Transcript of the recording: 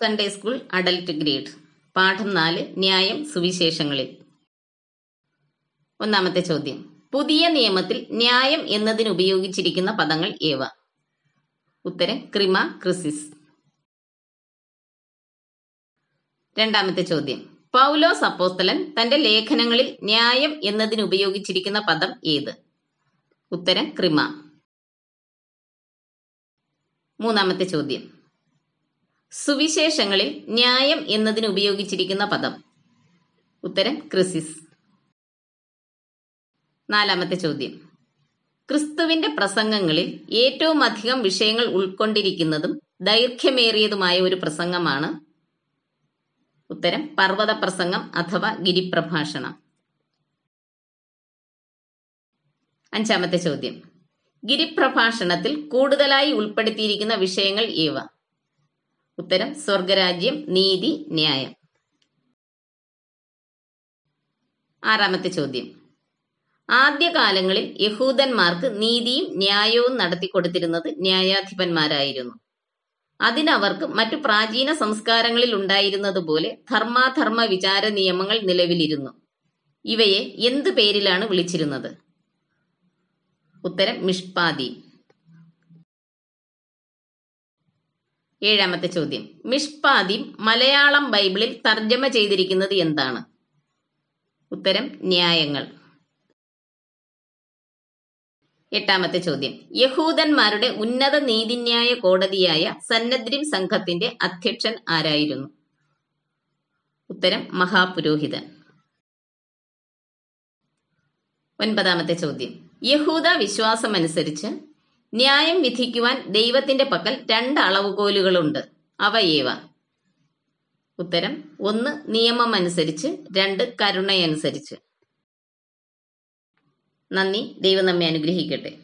Sunday school adult grade പാഠം നാല് ന്യായം സുവിശേഷങ്ങളിൽ ഒന്നാമത്തെ ചോദ്യം പുതിയ നിയമത്തിൽ ന്യായം എന്നതിന് ഉപയോഗിച്ചിരിക്കുന്ന പദങ്ങൾ ഏവ ഉത്തരം ക്രിമ ക്രിസിസ് രണ്ടാമത്തെ ചോദ്യം പൗലോ സപ്പോസ്തലൻ തന്റെ ലേഖനങ്ങളിൽ ന്യായം എന്നതിന് ഉപയോഗിച്ചിരിക്കുന്ന പദം ഏത് ഉത്തരം ക്രിമ മൂന്നാമത്തെ ചോദ്യം സുവിശേഷങ്ങളിൽ ന്യായം എന്നതിന് ഉപയോഗിച്ചിരിക്കുന്ന പദം ഉത്തരം ക്രിസിസ് നാലാമത്തെ ചോദ്യം ക്രിസ്തുവിന്റെ പ്രസംഗങ്ങളിൽ ഏറ്റവും അധികം വിഷയങ്ങൾ ഉൾക്കൊണ്ടിരിക്കുന്നതും ദൈർഘ്യമേറിയതുമായ ഒരു പ്രസംഗമാണ് ഉത്തരം പർവ്വത പ്രസംഗം അഥവാ ഗിരിപ്രഭാഷണം അഞ്ചാമത്തെ ചോദ്യം ഗിരിപ്രഭാഷണത്തിൽ കൂടുതലായി ഉൾപ്പെടുത്തിയിരിക്കുന്ന വിഷയങ്ങൾ ഏവ ഉത്തരം സ്വർഗരാജ്യം നീതി ന്യായം ആറാമത്തെ ചോദ്യം ആദ്യകാലങ്ങളിൽ യഹൂദന്മാർക്ക് നീതിയും ന്യായവും നടത്തിക്കൊടുത്തിരുന്നത് ന്യായാധിപന്മാരായിരുന്നു അതിനവർക്ക് മറ്റു പ്രാചീന സംസ്കാരങ്ങളിൽ ഉണ്ടായിരുന്നതുപോലെ ധർമാധർമ്മ വിചാര നിയമങ്ങൾ നിലവിലിരുന്നു ഇവയെ എന്ത് പേരിലാണ് വിളിച്ചിരുന്നത് ഉത്തരം മിഷ്പാദീം ഏഴാമത്തെ ചോദ്യം മിഷ്പാദി മലയാളം ബൈബിളിൽ തർജ്ജമ ചെയ്തിരിക്കുന്നത് എന്താണ് ഉത്തരം ന്യായങ്ങൾ എട്ടാമത്തെ ചോദ്യം യഹൂദന്മാരുടെ ഉന്നത നീതിന്യായ കോടതിയായ സന്നദ്രിം സംഘത്തിന്റെ അധ്യക്ഷൻ ആരായിരുന്നു ഉത്തരം മഹാപുരോഹിതൻ ഒൻപതാമത്തെ ചോദ്യം യഹൂദ വിശ്വാസമനുസരിച്ച് ന്യായം വിധിക്കുവാൻ ദൈവത്തിന്റെ പക്കൽ രണ്ട് അളവുകോലുകളുണ്ട് അവയേവ ഉത്തരം ഒന്ന് നിയമമനുസരിച്ച് രണ്ട് കരുണയനുസരിച്ച് നന്ദി ദൈവം നമ്മെ അനുഗ്രഹിക്കട്ടെ